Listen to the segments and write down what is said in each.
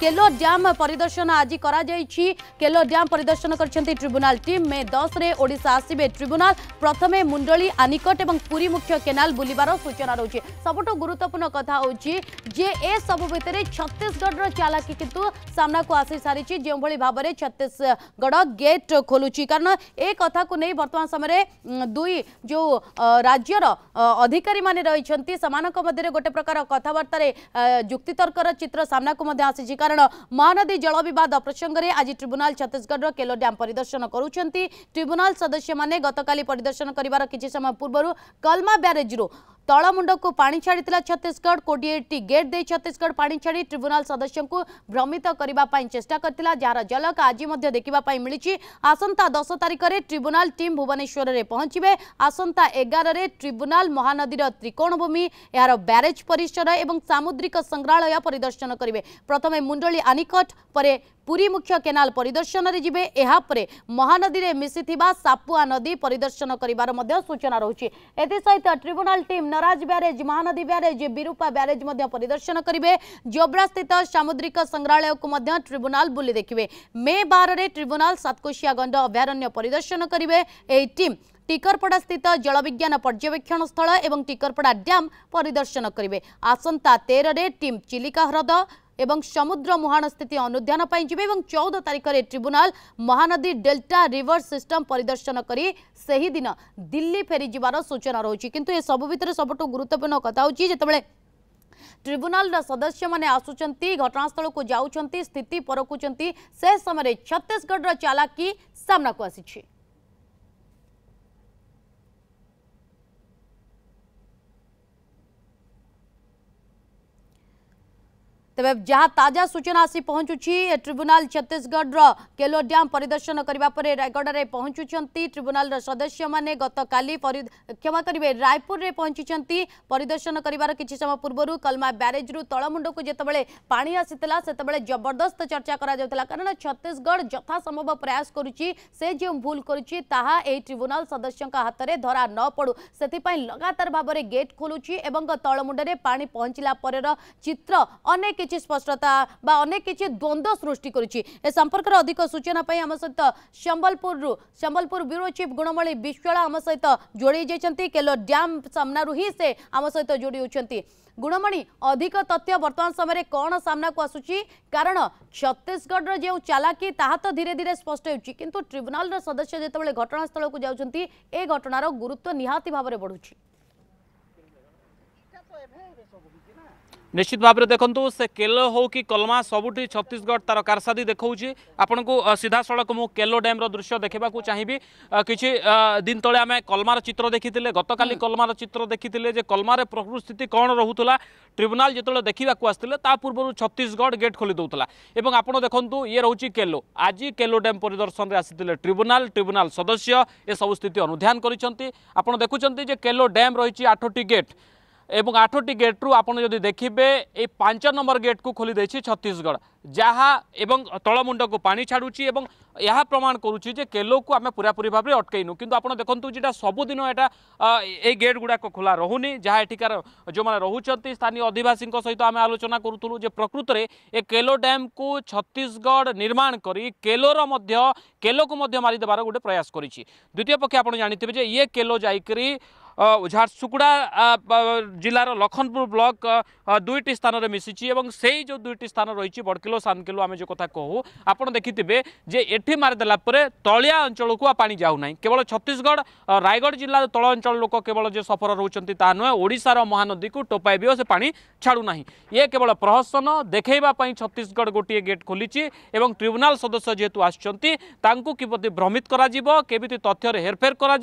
केलो dam परिदर्शन आज କରାଯାଇଛି Kelo dam ପରିଦର୍ଶନ କରିଛନ୍ତି ଟ୍ରିବ୍ୟୁନାଲ ଟିମ୍ ମେ ଦଶରେ ଓଡ଼ିଶା ଆସିବେ ଟ୍ରିବ୍ୟୁନାଲ ପ୍ରଥମେ ମୁଣ୍ଡଳି ଆନିକଟ ଏବଂ ପୁରୀ ମୁଖ୍ୟ କେନାଲ ବୁଲିବାର ସୂଚନା ରହୁଛି ସବୁଠୁ ଗୁରୁତ୍ୱପୂର୍ଣ୍ଣ କଥା ହେଉଛି ଯେ ଏସବୁ ଭିତରେ ଛତିଶଗଡ଼ର ଚାଲାକି କିନ୍ତୁ ସାମ୍ନାକୁ ଆସିସାରିଛି ଯେଉଁଭଳି ଭାବରେ ଛତିଶଗଡ଼ ଗେଟ୍ ଖୋଲୁଛି କାରଣ ଏ କଥାକୁ ନେଇ ବର୍ତ୍ତମାନ ସମୟରେ ଦୁଇ ଯେଉଁ ରାଜ୍ୟର ଅଧିକାରୀମାନେ ରହିଛନ୍ତି ସେମାନଙ୍କ ମଧ୍ୟରେ ଗୋଟେ ପ୍ରକାର କଥାବାର୍ତ୍ତାରେ ଯୁକ୍ତିତର୍କର ଚିତ୍ର ସାମ୍ନାକୁ ମଧ୍ୟ ଆସିଛି କାରଣ କାରଣ ମହାନଦୀ ଜଳ ବିବାଦ ପ୍ରସଙ୍ଗରେ ଆଜି ଟ୍ରିବ୍ୟୁନାଲ ଛତିଶଗଡ଼ର କେଲୋ ଡ୍ୟାମ୍ ପରିଦର୍ଶନ କରୁଛନ୍ତି ଟ୍ରିବ୍ୟୁନାଲ ସଦସ୍ୟମାନେ ଗତକାଲି ପରିଦର୍ଶନ କରିବାର କିଛି ସମୟ ପୂର୍ବରୁ କଲମା ବ୍ୟାରେଜ୍ରୁ ତଳମୁଣ୍ଡକୁ ପାଣି ଛାଡ଼ିଥିଲା ଛତିଶଗଡ଼ କୋଡ଼ିଏଟି ଗେଟ୍ ଦେଇ ଛତିଶଗଡ଼ ପାଣି ଛାଡ଼ି ଟ୍ରିବ୍ୟୁନାଲ ସଦସ୍ୟଙ୍କୁ ଭ୍ରମିତ କରିବା ପାଇଁ ଚେଷ୍ଟା କରିଥିଲା ଯାହାର ଝଲକ ଆଜି ମଧ୍ୟ ଦେଖିବା ପାଇଁ ମିଳିଛି ଆସନ୍ତା ଦଶ ତାରିଖରେ ଟ୍ରିବ୍ୟୁନାଲ ଟିମ୍ ଭୁବନେଶ୍ୱରରେ ପହଞ୍ଚିବେ ଆସନ୍ତା ଏଗାରରେ ଟ୍ରିବ୍ୟୁନାଲ ମହାନଦୀର ତ୍ରିକୋଣଭୂମି ଏହାର ବ୍ୟାରେଜ୍ ପରିସର ଏବଂ ସାମୁଦ୍ରିକ ସଂଗ୍ରହାଳୟ ପରିଦର୍ଶନ କରିବେ ପ୍ରଥମେ ମୁଣ୍ଡଳି ଆନିକଟ ପରେ পুরী মুখ্য কেনাল পরিদর্শনরে যাবে এরপরে মহানদীরে মিশিথিবা সাপুয়া নদী পরিদর্শন করিবার মধ্য সূচনা রয়েছে এসহিত tribunal team Naraj barrage Mahanadi barrage Birupa barrage মধ্য পরিদর্শন করবে জোব্রাস্থিত সামুদ্রিক সংগ্রহালয়কু মধ্য ট্রিব্যুনাল বুলি দেখবে মে বারে ট্রিব্যুনাল সাতকোশিয়া গণ্ড অভয়ারণ্য পরিদর্শন করবে এই টিম ଟିକରପଡ଼ା ସ୍ଥିତ ଜଳବିଜ୍ଞାନ ପର୍ଯ୍ୟବେକ୍ଷଣ ସ୍ଥଳ ଏବଂ ଟିକରପଡ଼ା ଡ୍ୟାମ୍ ପରିଦର୍ଶନ କରିବେ ଆସନ୍ତା ତେରରେ ଟିମ୍ ଚିଲିକା ହ୍ରଦ ଏବଂ ସମୁଦ୍ର ମୁହାଣ ସ୍ଥିତି ଅନୁଧ୍ୟାନ ପାଇଁ ଯିବେ ଏବଂ ଚଉଦ ତାରିଖରେ tribunal Mahanadi delta river system ପରିଦର୍ଶନ କରି ସେହିଦିନ ଦିଲ୍ଲୀ ଫେରିଯିବାର ସୂଚନା ରହୁଛି କିନ୍ତୁ ଏସବୁ ଭିତରେ ସବୁଠୁ ଗୁରୁତ୍ୱପୂର୍ଣ୍ଣ କଥା ହେଉଛି ଯେତେବେଳେ ट्रिब्युनाल सदस्य मैंने आसुंच घटनास्थल को जाऊँच स्थित परखुं से समय छत्तीसगढ़ चालाकी सामना को आसी तेरे जहाँ ताजा सूचना आसी पहुँचुची ट्रिब्युनाल छत्तीसगढ़ केलो ड्याम परिदर्शन करने रायगढ़ पहुँचुंट ट्रिब्युनाल सदस्य मैंने गत काली क्षमा करेंगे रायपुर में पहुँची परिदर्शन करार कि समय पूर्व कलमा ब्यारेज्रु तलमुंड जितेबाला पा आसी से जबरदस्त चर्चा करा कारण छत्तीसगढ़ यथासम्भव प्रयास करुच्ची से जो भूल करुच्चुनाल सदस्य हाथ में धरा न पड़ू से लगातार भाव गेट खोलुँच तलमुंड पा पहुँचला चित्र अनेक কিছু স্পষ্টতা বা অনেক কিছু দ্বন্দ্ব সৃষ্টি করেছে এ সম্পর্কের অধিক সূচনা পাই আমার সহ সম্বলপুর সম্বলপুর ব্যুরো চিফ গুণমণি বিশ্বাল আমার সহ যোড়াই যাই কেলো ড্যাম সামনার হি সে আমার সহ যোড়ি হচ্ছেন গুণমণি অধিক তথ্য বর্তমান সময় কণ সামনা আসুচি কারণ ছত্তিশগড়র যে চালাকি তাহা তো ধীরে ধীরে স্পষ্ট হচ্ছে কিন্তু ট্রিব্যুনালর সদস্য যেত ঘটনাস্থলক যাচ্ছেন এই ঘটনার গুরুত্ব নিহতি ভাবে বড়ুচি নিশ্চিত ভাবে দেখুন সে কেলো হো কি কলমা সবুঠি ছত্তিশগড় তার কারসাদি দেখাউছি আপনার সিধাসলখ মু কেলো ড্যাম্র দৃশ্য দেখা চাহিবি কিছু দিন তলে আমি কলমার চিত্র দেখিলে গতকাল কলমার চিত্র দেখিলে যে কলমার প্রকৃতি কণ রুলা ট্রিব্যুনাল যেত দেখা আসলে তা পূর্ব ছত্তিশগড় গেট খোলি দেওয়া এবং আপনার দেখুন ইয়ে রয়েছে কেলো আজ কেলো ড্যাম পরিদর্শনের আসলে ট্রিব্যুনাল ট্রিব্যুনাল সদস্য এসব স্থিতি অনুধান করেছেন আপনার দেখুম যে কেলো ড্যাম রয়েছে আঠটি গেট এবং আঠটি গেট্রু আপনার যদি দেখবে এই পাঁচ নম্বর গেট্রু খোলি দিয়েছি ছত্তিশগড় যা এবং তলমুন্ডক পা ছাড়ুছি এবং ଏହା ପ୍ରମାଣ କରୁଛି ଯେ କେଲୋକୁ ଆମେ ପୁରାପୁରି ଭାବରେ ଅଟକେଇନୁ କିନ୍ତୁ ଆପଣ ଦେଖନ୍ତୁ ଯେଟା ସବୁଦିନ ଏଟା ଏଇ ଗେଟ୍ ଗୁଡ଼ାକ ଖୋଲା ରହୁନି ଯାହା ଏଠିକାର ଯେଉଁମାନେ ରହୁଛନ୍ତି ସ୍ଥାନୀୟ ଅଧିବାସୀଙ୍କ ସହିତ ଆମେ ଆଲୋଚନା କରୁଥିଲୁ ଯେ ପ୍ରକୃତରେ ଏ କେଲୋ ଡ୍ୟାମ୍କୁ ଛତିଶଗଡ଼ ନିର୍ମାଣ କରି କେଲୋର ମଧ୍ୟ କେଲୋକୁ ମଧ୍ୟ ମାରିଦେବାର ଗୋଟେ ପ୍ରୟାସ କରିଛି ଦ୍ୱିତୀୟ ପକ୍ଷ ଆପଣ ଜାଣିଥିବେ ଯେ ଇଏ କେଲୋ ଯାଇକରି ঝারସୁগুড়া জেলার লক্ষনপুর ব্লক দুইটি স্থানের মিশিছি এবং সেই যে দুইটি স্থান রয়েছে বড়কিলো সানকিলো আমি যে কথা কু আপনার দেখিবে যে এটি মারিদেলা পরে তলিয়া অঞ্চলক পা যাও না কেবল ছত্তিশগড় রায়গড় জেলার তল অঞ্চল লোক কেবল যে সফর রয়েছেন তা নুহে ওড়শার মহানদীকে টোপাইবিও সে পা ছাড়ু না ইয়ে কেবল প্রহসন দেখাইবা ছত্তিশগড় গোটিয়ে গেট খোলিছি এবং ট্রিব্যুনাল সদস্য যেহেতু আসছেন তাঁকু কিপতি ভ্রমিত করা কেমি তথ্যের হেরফের করা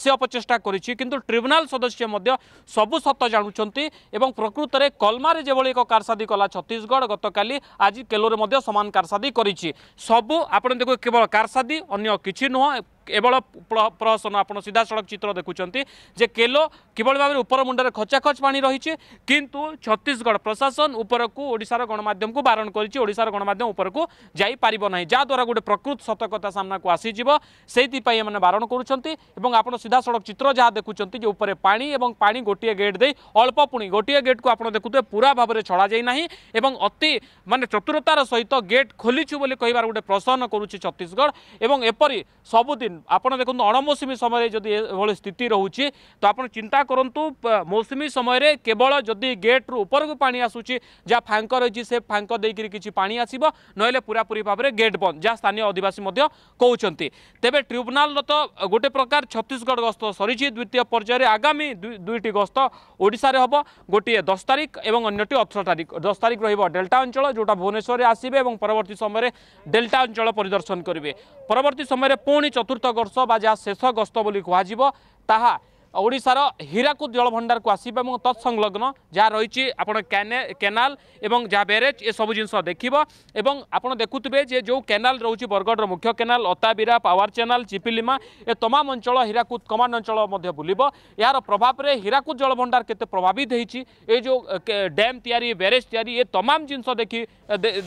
সে অপচেষ্টা করেছি কিন্তু ଟ୍ରିବ୍ୟୁନାଲ୍ ସଦସ୍ୟ ମଧ୍ୟ ସବୁ ସତ ଜାଣୁଛନ୍ତି ଏବଂ ପ୍ରକୃତରେ କଲମାରେ ଯେଭଳି ଏକ କାରସାଦୀ କଲା ଛତିଶଗଡ଼ ଗତକାଲି ଆଜି କେଲୋରେ ମଧ୍ୟ ସମାନ କାରସାଦୀ କରିଛି ସବୁ ଆପଣ ଦେଖିବେ କେବଳ କାରସାଦୀ ଅନ୍ୟ କିଛି ନୁହଁ କେବଳ ପ୍ରହସନ ଆପଣ ସିଧାସଳଖ ଚିତ୍ର ଦେଖୁଛନ୍ତି ଯେ କେଲୋ କିଭଳି ଭାବରେ ଉପର ମୁଣ୍ଡରେ ଖଚାଖଚ ପାଣି ରହିଛି କିନ୍ତୁ ଛତିଶଗଡ଼ ପ୍ରଶାସନ ଉପରକୁ ଓଡ଼ିଶାର ଗଣମାଧ୍ୟମକୁ ବାରଣ କରିଛି ଓଡ଼ିଶାର ଗଣମାଧ୍ୟମ ଉପରକୁ ଯାଇପାରିବ ନାହିଁ ଯାହାଦ୍ୱାରା ଗୋଟେ ପ୍ରକୃତ ସତର୍କତା ସାମ୍ନାକୁ ଆସିଯିବ ସେଇଥିପାଇଁ ଏମାନେ ବାରଣ କରୁଛନ୍ତି ଏବଂ ଆପଣ ସିଧାସଳଖ ଚିତ୍ର ଯାହା ଦେଖୁଛନ୍ତି ଯେ ଉପରେ ପାଣି ଏବଂ ପାଣି ଗୋଟିଏ ଗେଟ୍ ଦେଇ ଅଳ୍ପ ପୁଣି ଗୋଟିଏ ଗେଟ୍କୁ ଆପଣ ଦେଖୁଥିବେ ପୁରା ଭାବରେ ଛଡ଼ାଯାଇ ନାହିଁ ଏବଂ ଅତି ମାନେ ଚତୁରତାର ସହିତ ଗେଟ୍ ଖୋଲିଛୁ ବୋଲି କହିବାର ଗୋଟେ ପ୍ରସନ୍ନ କରୁଛି ଛତିଶଗଡ଼ ଏବଂ ଏପରି ସବୁଦିନ আপনার দেখুন অণমৌসুমী সময় যদি এভাবে স্থিতি রয়েছে তো আপনার চিন্তা করতু মৌসুমী সময়ের কেবল যদি গেট্রু উপরকু পা আসুচি যা ফাঙ্ক রয়েছে সে ফাঙ্ক দিয়ে কিছু পা আসব নহলে পুরাপুরি ভাবে গেট বন্ধ যা স্থানীয় অধিবাসী কৌন তেমনি ট্রিব্যুনাল তো গোটে প্রকার ছত্তিশগড় গস্ত সরিছে দ্বিতীয় পর্যায়ে আগামী দুইটি গস্ত ওড়শার হব গোটিয়ে দশ তারিখ এবং অন্যটি অঠর তারিখ দশ তারিখ রহব ডেল্টা অঞ্চল যেটা ভুবনেশ্বরে আসবে এবং পরবর্তী সময়ে ডেল্টা অঞ্চল পরিদর্শন করবে পরবর্তী সময়ে পুঁ চতুর্থ চলিত গর্ষ বা যা শেষ গস্ত বলে কুহযিব তাহা ওড়িশার হীরাকুদ জলভণ্ডারক আসবে এবং তৎসংলগ্ন যা রয়েছে আপনার কেনাল এবং যা ব্যারেজ এসব জিনিস দেখব এবং আপনার দেখুবে যে যে কেনাল রয়েছে বরগড়র মুখ্য কেনাল অতাবিরা পাওয়ার চ্যানেল চিপিলিমা এ তমাম অঞ্চল হীরাকুদ কমান্ড অঞ্চল বুলব এর প্রভাবে হীরাকুদ জলভণ্ডার কেতে প্রভাবিত হয়েছি এই যে ড্যাম তৈরি ব্যারেজ তৈরি এ তমাম জিনিস দেখি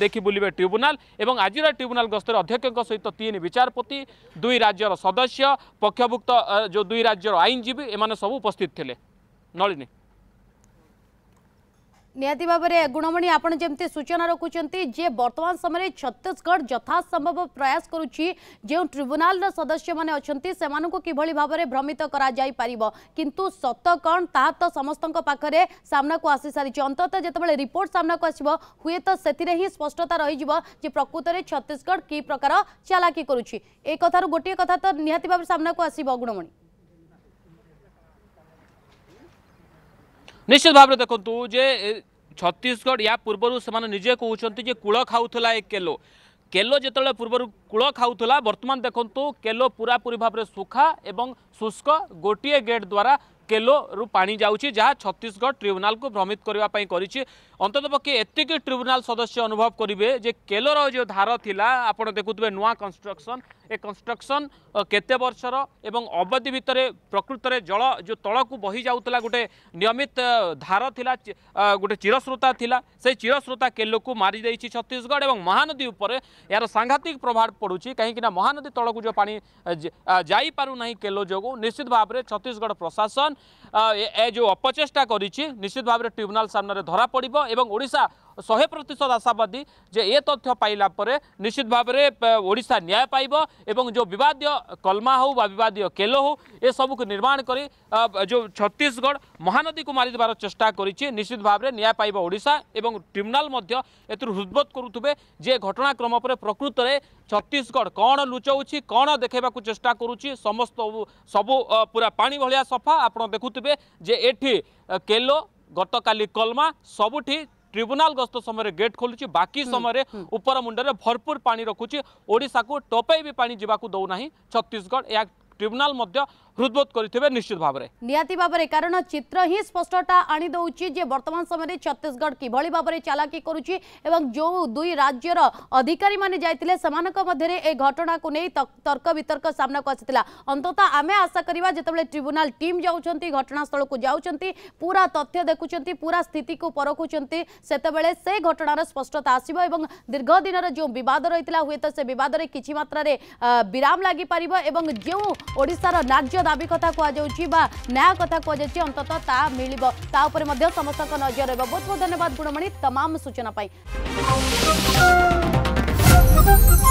দেখি বুলবে ট্রিব্যুনাল এবং আজির ট্রিব্যুনাল গস্তরে অধ্যক্ষক সহ তিন বিচারপতি দুই রাজ্যর সদস্য পক্ষভুক্ত যে দুই রাজ্যর আইনজীবী ଏମାନେ ସବୁ ଉପସ୍ଥିତ ଥିଲେ ନଳିନୀ ନିହାତି ଭାବରେ ଗୁଣମଣି ଆପଣ ଯେମିତି ସୂଚନା ରଖୁଛନ୍ତି ଯେ ବର୍ତ୍ତମାନ ସମୟରେ ଛତିଶଗଡ଼ ଯଥାସମ୍ଭବ ପ୍ରୟାସ କରୁଛି ଯେଉଁ ଟ୍ରିବ୍ୟୁନାଲର ସଦସ୍ୟମାନେ ଅଛନ୍ତି ସେମାନଙ୍କୁ କିଭଳି ଭାବରେ ଭ୍ରମିତ କରାଯାଇପାରିବ କିନ୍ତୁ ସତ କ'ଣ ତାହା ତ ସମସ୍ତଙ୍କ ପାଖରେ ସାମ୍ନାକୁ ଆସିସାରିଛି ଅନ୍ତତଃ ଯେତେବେଳେ ରିପୋର୍ଟ ସାମ୍ନାକୁ ଆସିବ ହୁଏତ ସେଥିରେ ହିଁ ସ୍ପଷ୍ଟତା ରହିଯିବ ଯେ ପ୍ରକୃତରେ ଛତିଶଗଡ଼ କି ପ୍ରକାର ଚାଲାକି କରୁଛି ଏ କଥାରୁ ଗୋଟିଏ କଥା ତ ନିହାତି ଭାବରେ ସାମ୍ନାକୁ ଆସିବ ଗୁଣମଣି নিশ্চিত ভাবে দেখন্তু যে ছত্তিশগড় ইয়া পূর্বর সে নিজে কুমার যে কূল খাওয়া এ কেলো কেলো যেতবে পূর্বর কূল খাওয়া বর্তমান দেখুন কেলো পুরাপুরি ভাবে শুখা এবং শুষ্ক গোটিয়ে গেট দ্বারা কেলোরু পা যাচ্ছে যা ছত্তিশগড় ট্রিব্যুনাল ভ্রমিত করা করেছে অন্ততপক্ষে এতিকি ট্রিব্যুনাল সদস্য অনুভব করবে যে কেলোর যে ধার লা আপনার দেখুবে নয় কনস্ট্রকশন এ কনস্ট্রকশন কেতে বর্ষর এবং অবধি ভিতরে প্রকৃতরে জল যে তলকু বহি যাওয়া গোটে নিয়মিত ধার লা গোটে চিরস্রোতা লা সেই চিরস্রোতা কেলকু মারি দিয়েছি ছত্তিশগড় এবং মহানদী উপরে এর সাংঘাতিক প্রভাব পড়ুছি কিনা মহানদী তলকু যে পা যাইপারু না কেলো যোগ নিশ্চিত ভাবে ছত্তিশগড় প্রশাসন जो अपचेषा करिछि निश्चित भाव ट्रिब्युनाल सामने धरा पड़ो और शहे प्रतिशत आशावादी जे ए तथ्य पाइला निश्चित भाव में ओडा न्याय पाइब जो बदय कलमा हो बदय केलो हो ए सबू निर्माण कर जो छत्तीसगढ़ महानदी को मारिदेवार चेषा कर भाव में न्याय पाइब ओडा और ट्रिब्युनाल हृदबोध करुवे जे घटनाक्रम पर प्रकृत छत्तीशगढ़ कौन लुचाऊँ कौन देखा चेषा करुच्ची समस्त सबू पूरा पा भाया सफा आप देखु দেখবে যে এটি কেলো গতকালি কলমা সবুঠি ট্রিব্যুনাল গস্ত সময় গেট খোলুছি বাকি সময় উপর মুন্ডরে ভরপুর পা রখুছি ওড়শা টোপাই বি পা যা দৌনা ছত্তিশগড় ট্রিব্যুনাল মধ্য हृदबोध करेंगे निश्चित भाव में कारण चित्र ही स्पष्टता आनी दौर वर्तमान समय छत्तीशगढ़ कि भाव में चलाकी करुच्ची अधिकारी दुई जाते मध्य घटना को नहीं तर्क वितर्क सामना को आसाला अंत आम आशा करवा जो ट्रब्युनाल टीम जाऊँ घटनास्थल को जाऊँ पूरा तथ्य देखुंट पूरा स्थित को परखुं से घटनार स्पष्टता आसव दीर्घ दिन जो बद रही हूँ तो से बदले कि मात्र विराम लगिपर जो ओडार राज्य দাবি কথা কুযাচ্ছি বা ন্যায় কথা কুযাচ্ছি অন্তত তা মিলব তা উপরে সমস্ত নজর রহব বহুত বহুত ধন্যবাদ গুণমণি তমাম সূচনা